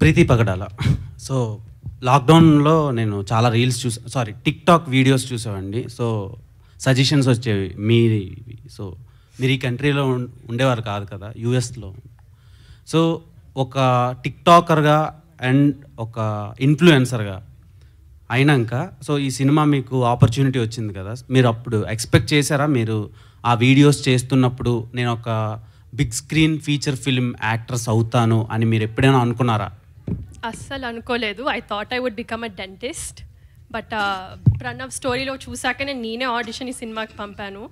ప్రీతి పగడాల so లాక్డౌన్లో నేను చాలా రీల్స్ చూసా సారీ టిక్ టాక్ వీడియోస్ చూసామండి సో సజెషన్స్ వచ్చేవి మీ సో మీరు ఈ కంట్రీలో ఉండేవారు కాదు కదా యూఎస్లో సో ఒక టిక్ టాకర్గా అండ్ ఒక ఇన్ఫ్లుయెన్సర్గా అయినాక సో ఈ సినిమా మీకు ఆపర్చునిటీ వచ్చింది కదా మీరు అప్పుడు ఎక్స్పెక్ట్ చేశారా మీరు ఆ వీడియోస్ చేస్తున్నప్పుడు నేను ఒక big screen feature film actress అవుతాను అని మీరు ఎప్పుడైనా అనుకున్నారా అస్సలు అనుకోలేదు I thought I would become a dentist but Pranav స్టోరీలో చూసాక నేను నేనే ఆడిషన్ ఈ సినిమాకి పంపాను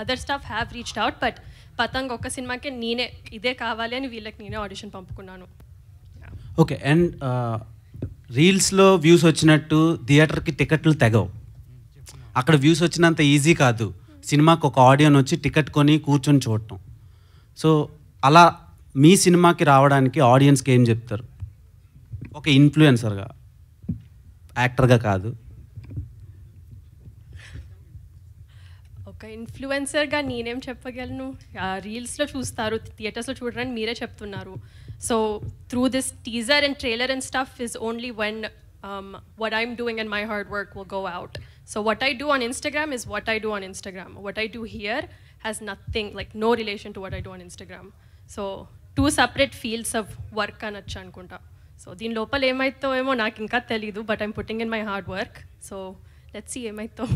other staff have reached out but Patang ఒక్క సినిమాకి నేనే ఇదే కావాలి అని వీళ్ళకి నేనే ఆడిషన్ పంపుకున్నాను ఓకే అండ్ uh, రీల్స్లో వ్యూస్ వచ్చినట్టు థియేటర్కి టికెట్లు తెగవు అక్కడ వ్యూస్ వచ్చినంత ఈజీ కాదు సినిమాకి ఒక ఆడియన్ వచ్చి టికెట్ కొని కూర్చొని చూడటం సో అలా మీ సినిమాకి రావడానికి ఆడియన్స్కి ఏం చెప్తారు ఒక ఇన్ఫ్లుయెన్సర్గా యాక్టర్గా కాదు ఒక ఇన్ఫ్లుయెన్సర్గా నేనేం చెప్పగలను రీల్స్లో చూస్తారు థియేటర్స్లో చూడరని మీరే చెప్తున్నారు so through this teaser and trailer and stuff is only one what I'm doing in my hard work will go out. So what I do on Instagram is what I do on Instagram. What I do here has nothing, like no relation to what I do on Instagram. So two separate fields of work anachcha anukunta. So దీని లోపల ఏమైతో ఏమో నాకు ఇంకా తెలీదు but I'm putting in my hard work so let's see ఏమైతో